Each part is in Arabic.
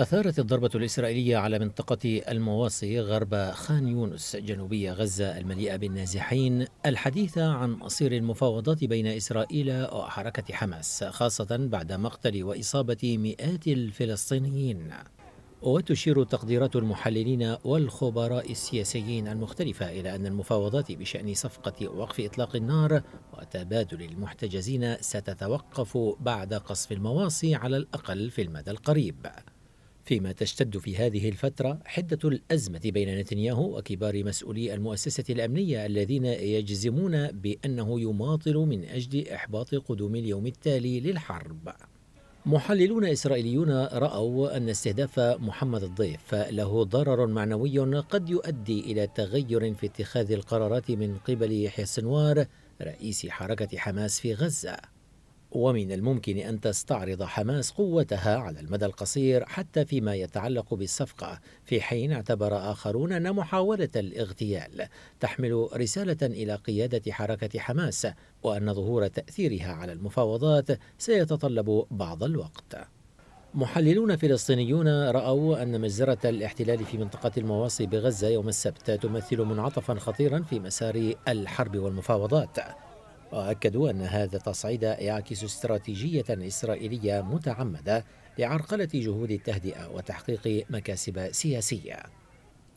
أثارت الضربة الإسرائيلية على منطقة المواصي غرب خان يونس جنوبي غزة المليئة بالنازحين الحديث عن مصير المفاوضات بين إسرائيل وحركة حماس خاصة بعد مقتل وإصابة مئات الفلسطينيين وتشير تقديرات المحللين والخبراء السياسيين المختلفة إلى أن المفاوضات بشأن صفقة وقف إطلاق النار وتبادل المحتجزين ستتوقف بعد قصف المواصي على الأقل في المدى القريب فيما تشتد في هذه الفترة حدة الأزمة بين نتنياهو وكبار مسؤولي المؤسسة الأمنية الذين يجزمون بأنه يماطل من أجل إحباط قدوم اليوم التالي للحرب محللون إسرائيليون رأوا أن استهداف محمد الضيف له ضرر معنوي قد يؤدي إلى تغير في اتخاذ القرارات من قبل يحيى السنوار رئيس حركة حماس في غزة ومن الممكن أن تستعرض حماس قوتها على المدى القصير حتى فيما يتعلق بالصفقة في حين اعتبر آخرون أن محاولة الاغتيال تحمل رسالة إلى قيادة حركة حماس وأن ظهور تأثيرها على المفاوضات سيتطلب بعض الوقت محللون فلسطينيون رأوا أن مجزرة الاحتلال في منطقة المواصي بغزة يوم السبت تمثل منعطفا خطيرا في مسار الحرب والمفاوضات وأكدوا أن هذا التصعيد يعكس استراتيجية إسرائيلية متعمدة لعرقلة جهود التهدئة وتحقيق مكاسب سياسية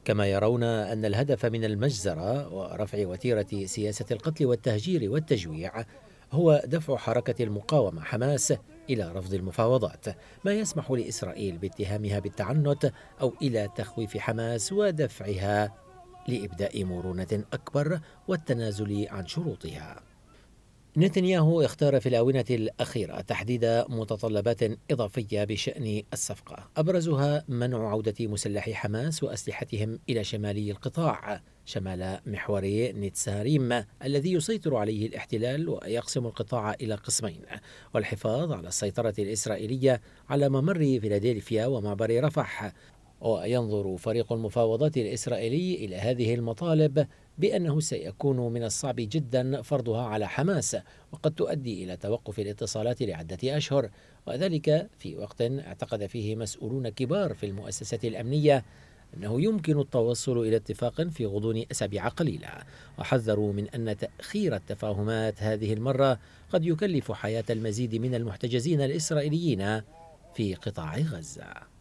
كما يرون أن الهدف من المجزرة ورفع وتيرة سياسة القتل والتهجير والتجويع هو دفع حركة المقاومة حماس إلى رفض المفاوضات ما يسمح لإسرائيل باتهامها بالتعنت أو إلى تخويف حماس ودفعها لإبداء مرونة أكبر والتنازل عن شروطها نتنياهو اختار في الآونة الأخيرة تحديد متطلبات إضافية بشأن الصفقة أبرزها منع عودة مسلحي حماس وأسلحتهم إلى شمالي القطاع شمال محور نتساريم الذي يسيطر عليه الاحتلال ويقسم القطاع إلى قسمين والحفاظ على السيطرة الإسرائيلية على ممر فيلادلفيا ومعبر رفح وينظر فريق المفاوضات الإسرائيلي إلى هذه المطالب بأنه سيكون من الصعب جدا فرضها على حماس وقد تؤدي إلى توقف الاتصالات لعدة أشهر وذلك في وقت اعتقد فيه مسؤولون كبار في المؤسسة الأمنية أنه يمكن التوصل إلى اتفاق في غضون أسابيع قليلة وحذروا من أن تأخير التفاهمات هذه المرة قد يكلف حياة المزيد من المحتجزين الإسرائيليين في قطاع غزة